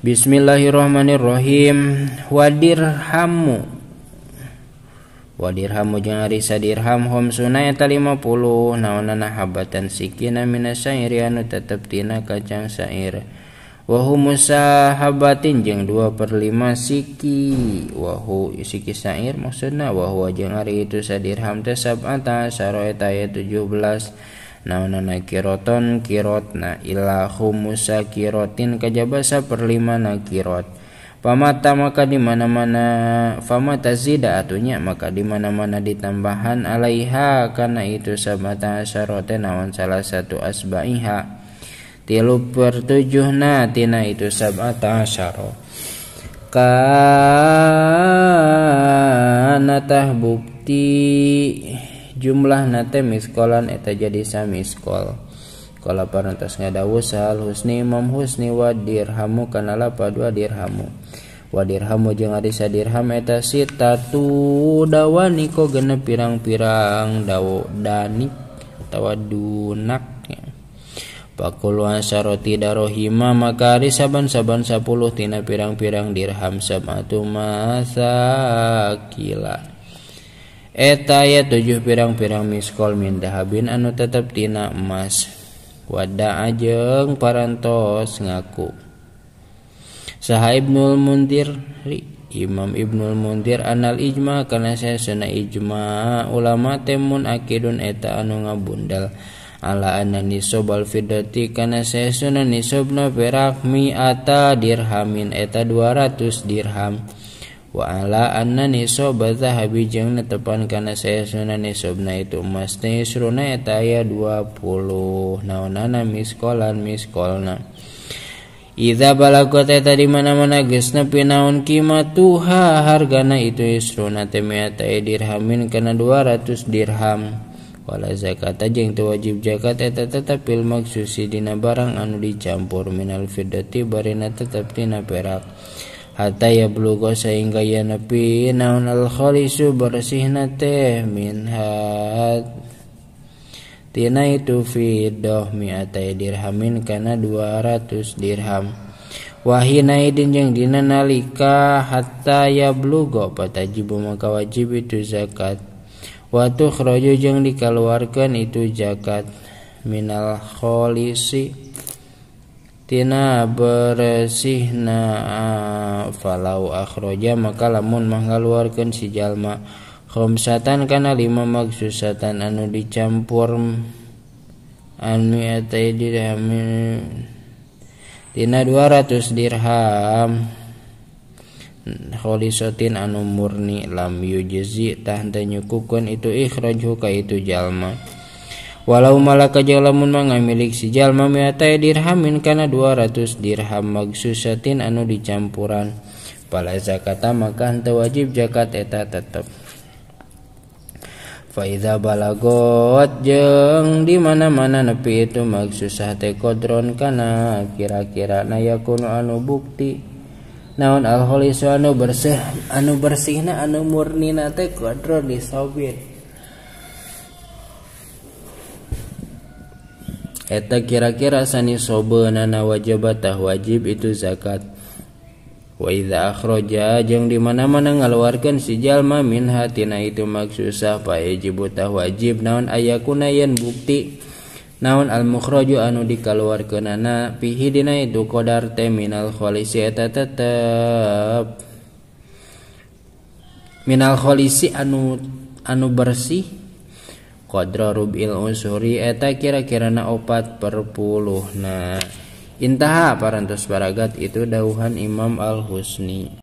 Bismillahirrahmanirrahim Wadirhamu Wadirhamu jeung ari sadirham hom sunah eta 50 naonana habatan sikina minasairi anu tetep tina kacang sair Wahu musahabatin jeung 2 per 5 siki Wahu siki sair maksudna wahu jeung ari itu sadirham teh sab'ata tujuh 17 naonana kiroton kirot na ila humusa kirotin kajaba perlima na kirot Pamata maka di mana-mana famata zida atunya maka di mana-mana ditambahan alaiha karena itu sabata asarote naon salah satu asbaiha tilu per tujuh na tina itu sabata asaro Kanatah bukti jumlah nate miskolan eta jadi sami kalau kala nggak ngadawusal husni mam husni wa dirhamu kana lapad dirhamu wa dirhamu jeung ari sadirham eta tu dawani ko genep pirang-pirang dawo dani atawa dunak Pakuluan saroti darohima maka hari saban-saban sepuluh tina pirang-pirang dirham sabatu masakila Eay y tujuh pirang-pirarang miskol mintain anu p tina emas wada ajeng paraantos ngaku. Sahaib mundtir Imam Ibnul mundtir anal ijmakanaesuna jma ulama temun akidun eta anu nga bundel alaana niobal fidotikanaesan niobna perakmiata dirhamin eta 200 dirham. wala niso bata habtepan karena saya Sunna itu 20 nana I balata dimana-manana pin naun ki tuha hargaa itu is dirhammin karena 200 dirhamwala zakat jeng ter wajib jakateta tetap filmmak Susi Dina barang anu dicampur Minal Fiti Barina tetaptina perak untuk hatta ya bluga sehingga ya nabi naun al khalisu bersihna nate min had tina itu fi dohmi atai dirhamin karena ratus dirham wahina idin jeng dina nalika hatta ya bluga patajibu maka wajib itu zakat Watu kroyo jeng dikeluarkan itu zakat minal kholisi tina bersihna, falau akhroja maka lamun mengeluarkan si jalma khamsatan kana lima maksusatan anu dicampur anmi atai dirham tina 200 dirham kholisotin anu murni lam yujizi tahan tanyukukun itu ikhrajuka itu jalma Walau malaka jalamun mangga milik si jalma miata dirhamin kana 200 dirham magsusatin anu dicampuran. Pala zakata maka henteu wajib zakat eta tetep. Faiza balagot jeng di mana mana nepi itu maksud teh kodron karena kira-kira naya kuno anu bukti naon alholis anu bersih anu bersihna anu murni nate kodron di sobit kira-kira nih sobbe nana wajabaah wajib itu zakat warojang dimana-mana ngaluarkan si Jalma minhati itu mak susah Pakji buta wajib naon ayakunaen bukti naon al-mukhrojo anu dikaluarkan nana pihi di itu kodar minal tetap Minalholisi anu anu bersih qadra rubil usuri eta kira kira na opat per puluh. Nah intaha parantos baragat itu dauhan Imam Al-Husni